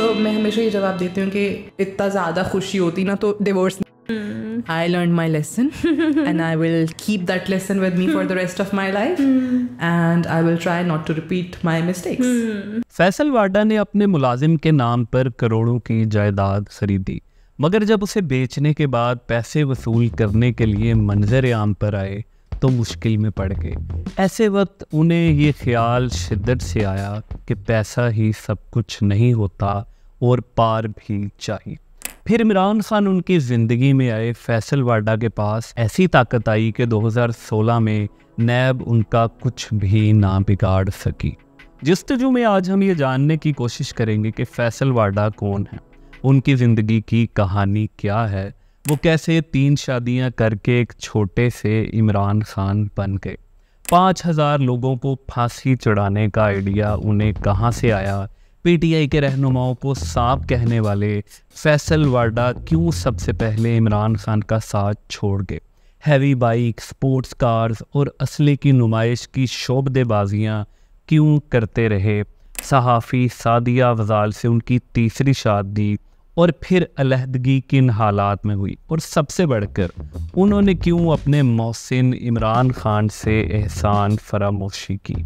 सो मैं हमेशा ये जवाब देती हूँ कि इतना ज़्यादा खुशी होती ना तो divorce hmm. I learned my lesson and I will keep that lesson with me for the rest of my life hmm. and I will try not to repeat my mistakes. Hmm. Faisal Vawda ने अपने मुलाजिम के नाम पर करोड़ों की जायदाद खरीदी मगर जब उसे बेचने के बाद पैसे वसूल करने के लिए मंजर आम पर आए तो मुश्किल में पड़ गए ऐसे वक्त उन्हें ये ख्याल शिद्दत से आया कि पैसा ही सब कुछ नहीं होता और पार भी चाहिए फिर इमरान खान उनकी ज़िंदगी में आए फैसल वाडा के पास ऐसी ताकत आई कि 2016 में नैब उनका कुछ भी ना बिगाड़ सकी जस्तजू में आज हम ये जानने की कोशिश करेंगे कि फैसल वाडा कौन है उनकी ज़िंदगी की कहानी क्या है वो कैसे तीन शादियां करके एक छोटे से इमरान खान बन गए पाँच हज़ार लोगों को फांसी चढ़ाने का आइडिया उन्हें कहाँ से आया पीटीआई के रहनुमाओं को सांप कहने वाले फैसल वाडा क्यों सबसे पहले इमरान खान का साथ छोड़ गए हैवी बाइक स्पोर्ट्स कार्स और असली की नुमाइश की शोबदेबाजियाँ क्यों करते रहे सहाफ़ी सादिया वजाल से उनकी तीसरी शादी और फिर अलहदगी किन हालात में हुई और सबसे बढ़कर उन्होंने क्यों अपने मोहसिन इमरान खान से एहसान फरामोशी की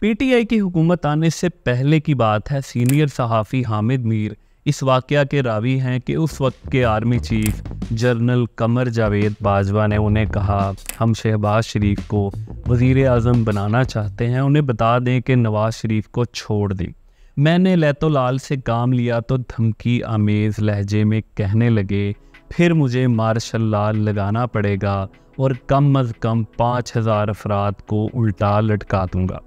पीटीआई की हुकूमत आने से पहले की बात है सीनियर सहाफ़ी हामिद मीर इस वाक़ के रावी हैं कि उस वक्त के army chief general Qamar Javed Bajwa ने उन्हें कहा हम शहबाज शरीफ को वज़ी अजम बनाना चाहते हैं उन्हें बता दें कि नवाज़ शरीफ को छोड़ दें मैंने लैतोलाल से काम लिया तो धमकी आमेज़ लहजे में कहने लगे फिर मुझे मार्शल लाल लगाना पड़ेगा और कम अज़ कम पाँच हज़ार अफराद को उल्टा लटका दूंगा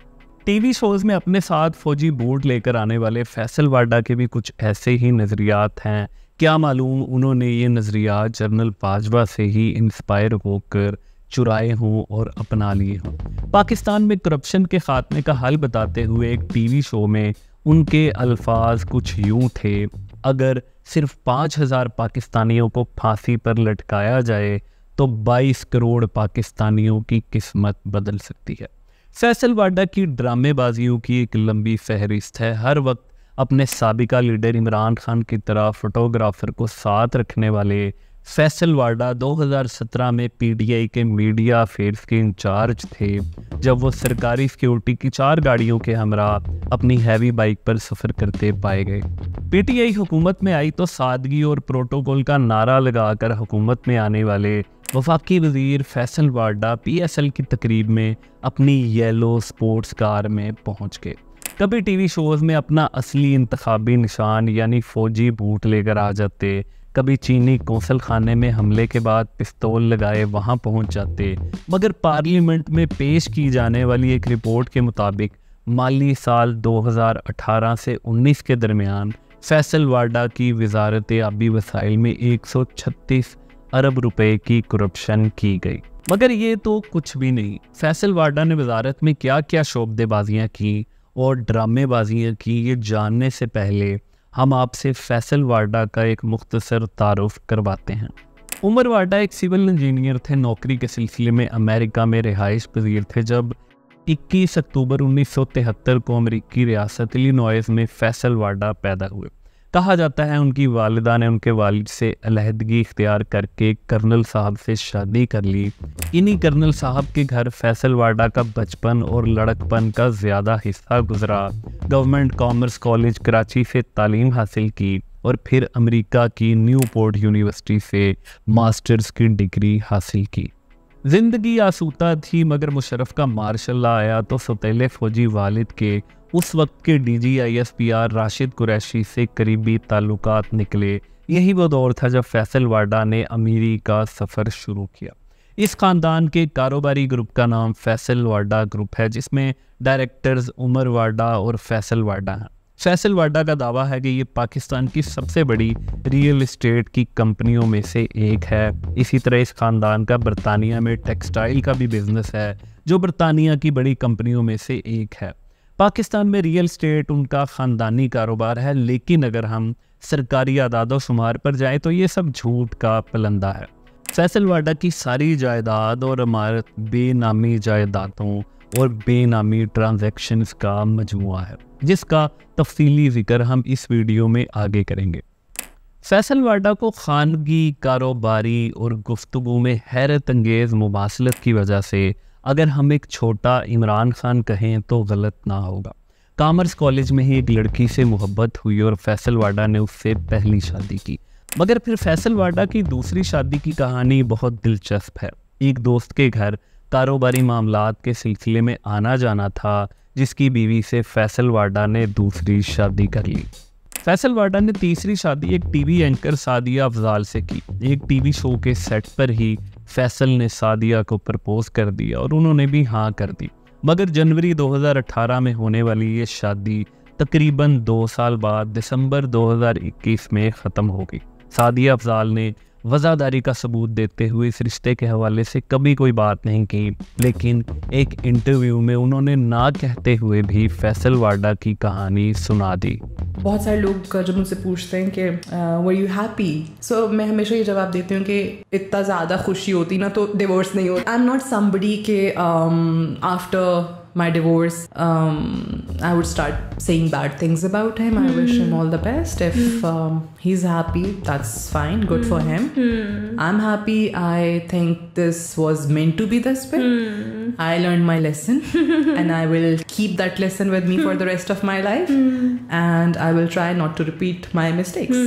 टीवी शोज में अपने साथ फौजी बोर्ड लेकर आने वाले फैसल वाडा के भी कुछ ऐसे ही नज़रियात हैं क्या मालूम उन्होंने ये नज़रियात जनरल बाजवा से ही इंस्पायर होकर चुराए हों और अपना लिए हों पाकिस्तान में करप्शन के खात्मे का हल बताते हुए एक टीवी शो में उनके अल्फाज कुछ यूं थे अगर सिर्फ पाँच हज़ार पाकिस्तानियों को फांसी पर लटकाया जाए तो बाईस करोड़ पाकिस्तानियों की किस्मत बदल सकती है फैसल वाडा की ड्रामेबाजियों की एक लंबी फहरिस्त है हर वक्त अपने सबका लीडर इमरान खान की तरह फोटोग्राफर को साथ रखने वाले फैसल वाडा 2017 में पीडीआई के मीडिया अफेयर्स के इंचार्ज थे जब वो सरकारी सिक्योरिटी की चार गाड़ियों के हमरा अपनी हैवी बाइक पर सफ़र करते पाए गए पीटीआई हुकूमत में आई तो सादगी और प्रोटोकॉल का नारा लगाकर हुकूमत में आने वाले वफाकी वजीर फैसल वाडा पीएसएल की तकरीब में अपनी येलो स्पोर्ट्स कार में पहुंच गए कभी टीवी शोज़ में अपना असली इंतबी निशान यानी फ़ौजी बूट लेकर आ जाते कभी चीनी कौंसल खाने में हमले के बाद पिस्तौल लगाए वहाँ पहुँच जाते मगर पार्लियामेंट में पेश की जाने वाली एक रिपोर्ट के मुताबिक माली साल 2018 से 19 के दरमियान फैसल वाडा की वजारत आबी वसाइल में छत्तीस अरब रुपए की करप्शन की गई मगर ये तो कुछ भी नहीं फैसल वाडा ने वजारत में क्या क्या शोबेबाजियाँ की और ड्रामेबाजियाँ की ये जानने से पहले हम आपसे फैसल वाडा का एक मुख्तसर तारफ़ करवाते हैं उमर वाडा एक सिविल इंजीनियर थे नौकरी के सिलसिले में अमेरिका में रिहाइश पजीर थे जब 21 अक्टूबर 1973 को अमेरिकी रियासत इलिनॉयज़ में फैसल वाडा पैदा हुए कहा जाता है उनकी वालदा ने उनके वालिद से अलहदगी इख्तियार करके कर्नल साहब से शादी कर ली इन्हीं कर्नल साहब के घर फैसल वाडा का बचपन और लड़कपन का ज़्यादा हिस्सा गुजरा गवर्नमेंट कॉमर्स कॉलेज कराची से तालीम हासिल की और फिर अमेरिका की न्यू पोर्ट यूनिवर्सिटी से मास्टर्स की डिग्री हासिल की ज़िंदगी आसूता थी मगर मुशरफ का मार्शल आया तो सतीले फौजी वालिद के उस वक्त के D G I S P R Rashid Qureshi से करीबी ताल्लुक निकले यही वो दौर था जब फैसल वाडा ने अमीरी का सफ़र शुरू किया इस ख़ानदान के कारोबारी ग्रुप का नाम फैसल वाडा ग्रुप है जिसमें डायरेक्टर्स उमर वाडा और फैसल वाडा हैं फैसल वाडा का दावा है कि ये पाकिस्तान की सबसे बड़ी रियल इस्टेट की कंपनियों में से एक है इसी तरह इस ख़ानदान का बरतानिया में टेक्सटाइल का भी बिजनेस है जो बरतानिया की बड़ी कंपनियों में से एक है पाकिस्तान में रियल स्टेट उनका ख़ानदानी कारोबार है लेकिन अगर हम सरकारी आदाद शुमार पर जाएँ तो ये सब झूठ का पलंदा है फैसल वाडा की सारी जायदाद और इमारत बेनामी जायदादों और बेनामी ट्रांजैक्शंस का मजमु है जिसका तफसीली जिक्र हम इस वीडियो में आगे करेंगे फैसल वाडा को खानगी कारोबारी और गुफ्तु में हैरत अंगेज़ मुबासलत की वजह से अगर हम एक छोटा इमरान खान कहें तो गलत ना होगा कामर्स कॉलेज में ही एक लड़की से मोहब्बत हुई और फैसल वाडा ने उससे पहली शादी की मगर फिर फैसल वाडा की दूसरी शादी की कहानी बहुत दिलचस्प है एक दोस्त के घर कारोबारी मामला के सिलसिले में आना जाना था जिसकी बीवी से फैसल वाडा ने दूसरी शादी कर ली फैसल वाडा ने तीसरी शादी एक टीवी एंकर सादिया अफजाल से की एक टीवी शो के सेट पर ही फैसल ने सादिया को प्रपोज कर दिया और उन्होंने भी हाँ कर दी मगर जनवरी 2018 में होने वाली ये शादी तकरीबन दो साल बाद दिसंबर 2021 में ख़त्म हो गई सादिया अफजाल ने वज़ादारी का सबूत देते हुए इस रिश्ते के हवाले से कभी कोई बात नहीं की लेकिन एक इंटरव्यू में उन्होंने ना कहते हुए भी फैसल वाडा की कहानी सुना दी बहुत सारे लोग जब मुझसे पूछते हैं कि वर यू हैप्पी सो मैं हमेशा ये जवाब देती हूँ कि इतना ज़्यादा खुशी होती ना तो डिवोर्स नहीं होती आई एम नॉट समबडी के after my divorce, um, I would start saying bad things about him. Mm. I wish him hmm. all the best. If mm. um, he's happy, that's fine. Good mm. for hmm. him. Hmm. I'm happy. I think this was meant to be this way. I learned my lesson and I will keep that lesson with me for the rest of my life. And I will try not to repeat my mistakes.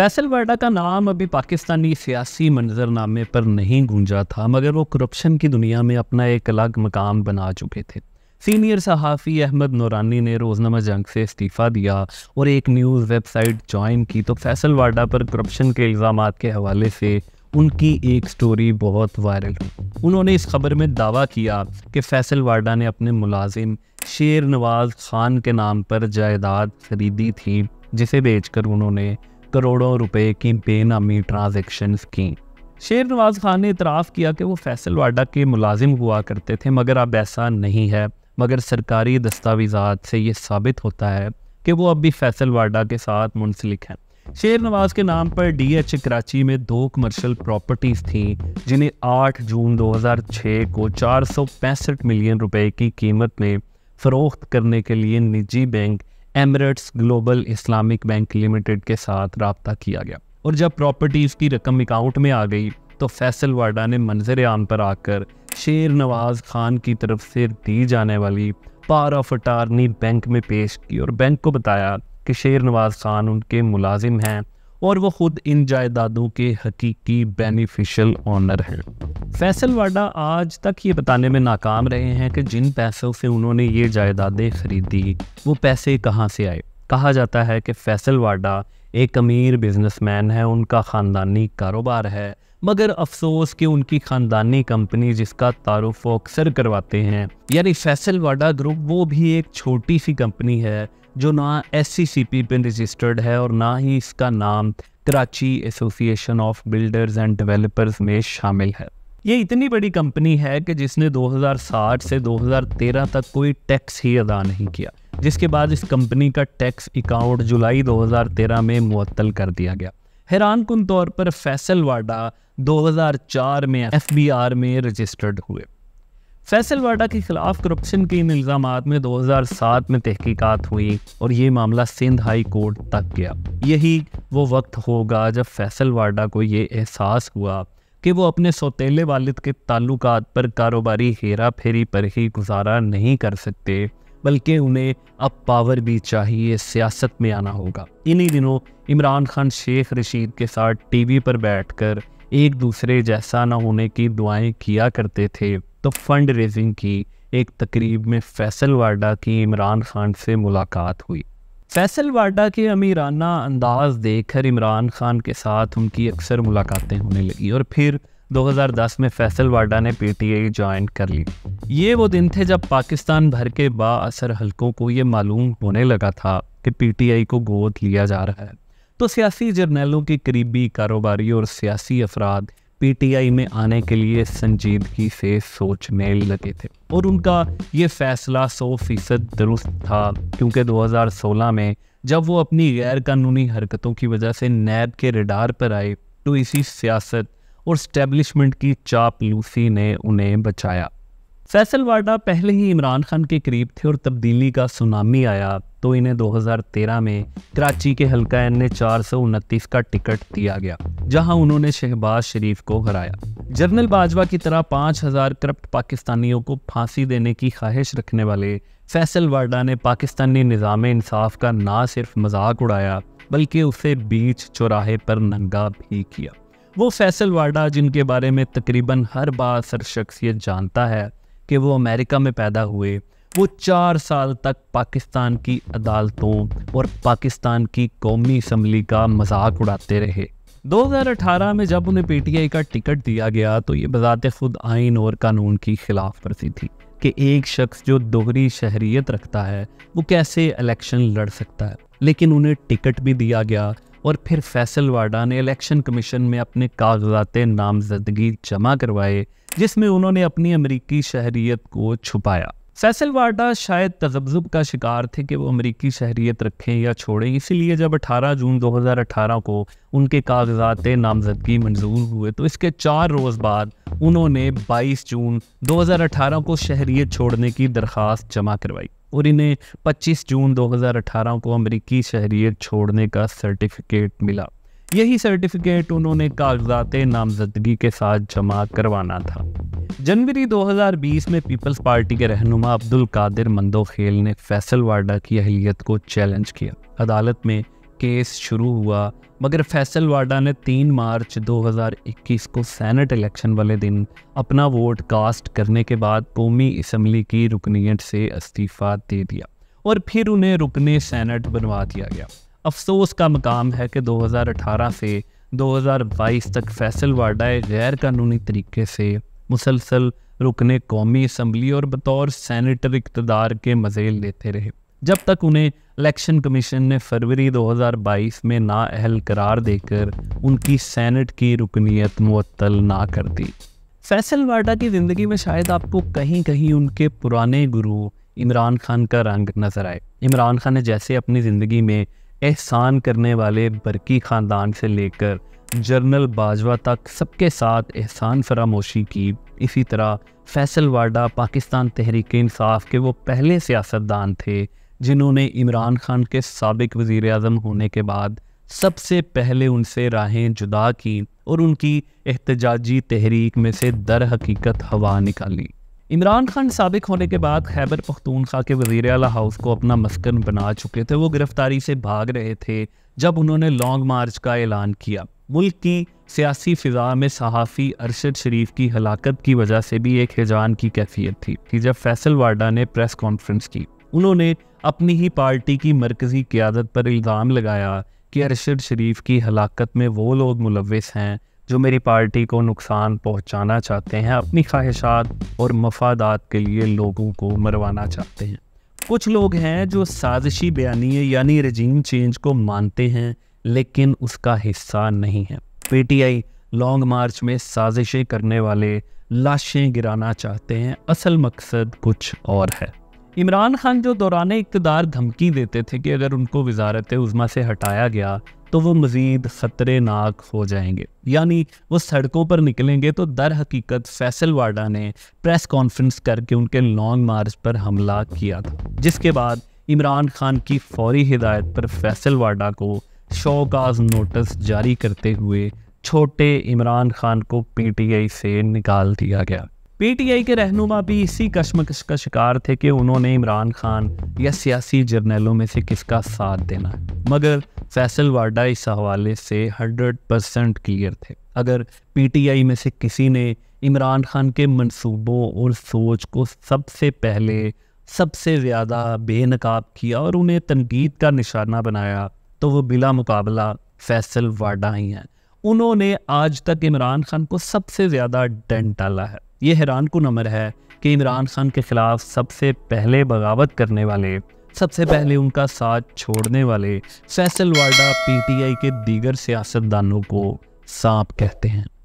Faisal Vawda का नाम अभी पाकिस्तानी सियासी मंजरनामे पर नहीं गूंजा था मगर वो करप्शन की दुनिया में अपना एक अलग मकाम बना चुके थे सीनियर सहाफ़ी अहमद नौरानी ने रोज़नामा जंग से इस्तीफ़ा दिया और एक न्यूज़ वेबसाइट ज्वाइन की तो फैसल वाडा पर करप्शन के इल्ज़ाम के हवाले से उनकी एक स्टोरी बहुत वायरल उन्होंने इस खबर में दावा किया कि फैसल वाडा ने अपने मुलाजिम शेर नवाज खान के नाम पर जायदाद खरीदी थी जिसे बेचकर उन्होंने करोड़ों रुपए की बेनामी ट्रांजेक्शन की शेर नवाज खान ने इतराफ़ किया कि वो फैसल वाडा के मुलाजिम हुआ करते थे मगर अब ऐसा नहीं है मगर सरकारी दस्तावेजात से ये साबित होता है कि वो अब भी फैसल वाडा के साथ मुंसलिक हैं शेर नवाज के नाम पर डी एच कराची में दो कमर्शियल प्रॉपर्टीज़ थी जिन्हें 8 जून 2006 को चार मिलियन रुपए की कीमत में फ़रोख्त करने के लिए निजी bank Emirates global Islamic bank limited के साथ रबता किया गया और जब प्रॉपर्टीज़ की रकम अकाउंट में आ गई तो फैसल वाडा ने मंजर आम पर आकर शेर नवाज खान की तरफ से दी जाने वाली पार ऑफ अटारनी बैंक में पेश की और बैंक को बताया कि शेर नवाज खान उनके मुलाजिम हैं और वो खुद इन जायदादों के हकीकी बेनिफिशियल ऑनर हैं फैसल वाडा आज तक ये बताने में नाकाम रहे हैं कि जिन पैसों से उन्होंने ये जायदादें खरीदी वो पैसे कहाँ से आए कहा जाता है कि फैसल वाडा एक अमीर बिजनेसमैन है उनका ख़ानदानी कारोबार है मगर अफसोस कि उनकी ख़ानदानी कंपनी जिसका तारुफ वो अक्सर करवाते हैं यानी फैसल वाडा ग्रुप वो भी एक छोटी सी कंपनी है जो ना एस सी पे रजिस्टर्ड है और ना ही इसका नाम Karachi association of builders and developers में शामिल है ये इतनी बड़ी कंपनी है कि जिसने 2060 से 2013 तक कोई टैक्स ही अदा नहीं किया जिसके बाद इस कंपनी का टैक्स अकाउंट जुलाई 2013 में मुअत्तल कर दिया गया हैरान कन तौर पर फैसल वाडा 2004 में आर में रजिस्टर्ड हुए फैसल वाडा के खिलाफ करप्शन के इन इल्ज़ाम में 2007 में तहकीकात हुई और ये मामला सिंध हाई कोर्ट तक गया यही वो वक्त होगा जब फैसल वाडा को ये एहसास हुआ कि वो अपने सौतेले वालिद के ताल्लुकात पर कारोबारी हेरा फेरी पर ही गुजारा नहीं कर सकते बल्कि उन्हें अब पावर भी चाहिए सियासत में आना होगा इन्हीं दिनों इमरान खान शेख रशीद के साथ टीवी पर बैठकर एक दूसरे जैसा ना होने की दुआएं किया करते थे तो फंड रेजिंग की एक तकरीब में फैसल वाडा की इमरान खान से मुलाकात हुई फैसल वाडा के अमीराना अंदाज देखकर इमरान खान के साथ उनकी अक्सर मुलाकातें होने लगी और फिर 2010 में फैसल वाडा ने पीटीआई ज्वाइन कर ली ये वो दिन थे जब पाकिस्तान भर के असर हलकों को ये मालूम होने लगा था कि पीटीआई को गोद लिया जा रहा है तो सियासी जर्नैलों के करीबी कारोबारी और सियासी अफराद पीटीआई में आने के लिए संजीदगी से सोच में लगे थे और उनका ये फैसला 100 फीसद दुरुस्त था क्योंकि 2016 में जब वो अपनी गैर कानूनी हरकतों की वजह से नैब के रिडार पर आए तो इसी सियासत और स्टैब्लिशमेंट की चाप लूसी ने उन्हें बचाया फैसल वाडा पहले ही इमरान खान के करीब थे और तब्दीली का सुनामी आया तो इन्हें 2013 में कराची के हल्का एन ए चार का टिकट दिया गया जहां उन्होंने शहबाज शरीफ को हराया जनरल बाजवा की तरह 5000 करप्ट पाकिस्तानियों को फांसी देने की ख्वाहिश रखने वाले फैसल वाडा ने पाकिस्तानी निज़ाम इंसाफ का ना सिर्फ मजाक उड़ाया बल्कि उसे बीच चौराहे पर नंगा भी किया वो फैसल वाडा जिनके बारे में तकरीबन हर बासर शख्सियत जानता है कि वो अमेरिका में पैदा हुए वो चार साल तक पाकिस्तान की अदालतों और पाकिस्तान की कौमी असम्बली का मजाक उड़ाते रहे 2018 में जब उन्हें पीटीआई का टिकट दिया गया तो ये बजात खुद आइन और कानून की खिलाफ वर्जी थी कि एक शख्स जो दोहरी शहरीत रखता है वो कैसे इलेक्शन लड़ सकता है लेकिन उन्हें टिकट भी दिया गया और फिर फैसल वाडा ने इलेक्शन कमीशन में अपने कागजात नामजदगी जमा करवाए जिसमें उन्होंने अपनी अमरीकी शहरीत को छुपाया फैसल वाडा शायद तजब्जुब का शिकार थे कि वो अमरीकी शहरीत रखें या छोड़ें इसीलिए जब 18 जून 2018 को उनके कागजात नामजदगी मंजूर हुए तो इसके चार रोज़ बाद उन्होंने 22 जून 2018 को शहरीत छोड़ने की दरख्वास्त जमा करवाई और इन्हें 25 जून 2018 को अमेरिकी शहरीत छोड़ने का सर्टिफिकेट मिला यही सर्टिफिकेट उन्होंने कागजात नामजदगी के साथ जमा करवाना था जनवरी 2020 में पीपल्स पार्टी के रहनुमा अब्दुल कादिर मंदोखेल ने फैसल वाडा की अहलियत को चैलेंज किया अदालत में केस शुरू हुआ मगर फैसल वाडा ने 3 मार्च 2021 को सेनेट इलेक्शन वाले दिन अपना वोट कास्ट करने के बाद कौमी इसम्बली की रुकनीत से इस्तीफ़ा दे दिया और फिर उन्हें रुकने सेनेट बनवा दिया गया अफसोस का मकाम है कि 2018 से 2022 तक फैसल वाडा गैर कानूनी तरीके से मुसलसल रुकने कौमी इसम्बली और बतौर सैनिटर इकतदार के मज़े लेते रहे जब तक उन्हें इलेक्शन कमीशन ने फरवरी 2022 में नाअहल करार देकर उनकी सेनेट की रुकनीत मअतल ना कर दी फैसल वाडा की ज़िंदगी में शायद आपको कहीं कहीं उनके पुराने गुरु इमरान खान का रंग नजर आए इमरान खान ने जैसे अपनी ज़िंदगी में एहसान करने वाले बरकी ख़ानदान से लेकर जनरल बाजवा तक सबके साथ एहसान फरामोशी की इसी तरह फैसल वाडा पाकिस्तान तहरीक इंसाफ के वो पहले सियासतदान थे जिन्होंने इमरान खान के सबक वज़ी अजम होने के बाद सबसे पहले उनसे राहें जुदा की और उनकी एहतजाजी तहरीक में से दर हकीकत हवा निकाली इमरान खान सबक होने के बाद खैबर पख्तूनखा के वजीर अला हाउस को अपना मस्कन बना चुके थे वो गिरफ्तारी से भाग रहे थे जब उन्होंने लॉन्ग मार्च का ऐलान किया मुल्क की सियासी फ़िज़ा में सहाफ़ी अरशद शरीफ की हलाकत की वजह से भी एक हिजान की कैफियत थी कि जब फैसल वाडा ने प्रेस कॉन्फ्रेंस की उन्होंने अपनी ही पार्टी की मरकजी क्यादत पर इल्ज़ाम लगाया कि अरशद शरीफ की हलाकत में वो लोग मुलविस हैं जो मेरी पार्टी को नुकसान पहुंचाना चाहते हैं अपनी ख्वाहिशात और मफादात के लिए लोगों को मरवाना चाहते हैं कुछ लोग हैं जो साजिशी बयानी यानी रजीम चेंज को मानते हैं लेकिन उसका हिस्सा नहीं है पीटीआई लॉन्ग मार्च में साजिशें करने वाले लाशें गिराना चाहते हैं असल मकसद कुछ और है इमरान खान जो दौरान इकतदार धमकी देते थे कि अगर उनको वजारत उज़मा से हटाया गया तो वो मज़ीद ख़तरे नाक हो जाएंगे यानी वो सड़कों पर निकलेंगे तो दर हकीकत फैसल वाडा ने प्रेस कॉन्फ्रेंस करके उनके लॉन्ग मार्च पर हमला किया था जिसके बाद इमरान खान की फौरी हिदायत पर फैसल वाडा को शोकाज नोटिस जारी करते हुए छोटे इमरान खान को पीटीआई से निकाल दिया गया पीटीआई के रहनुमा भी इसी कश्मकश का शिकार थे कि उन्होंने इमरान खान या सियासी जर्नैलों में से किसका साथ देना है मगर फैसल वाडा इस हवाले से हंड्रेड परसेंट क्लियर थे अगर पीटीआई में से किसी ने इमरान खान के मंसूबों और सोच को सबसे पहले सबसे ज़्यादा बेनकाब किया और उन्हें तनकीद का निशाना बनाया तो वह बिला मुकाबला फैसल वाडा ही हैं उन्होंने आज तक इमरान खान को सबसे ज़्यादा डेंट डाला है ये हैरान कन अमर है कि इमरान खान के खिलाफ सबसे पहले बगावत करने वाले सबसे पहले उनका साथ छोड़ने वाले फैसल वाडा पीटीआई के दीगर सियासतदानों को सांप कहते हैं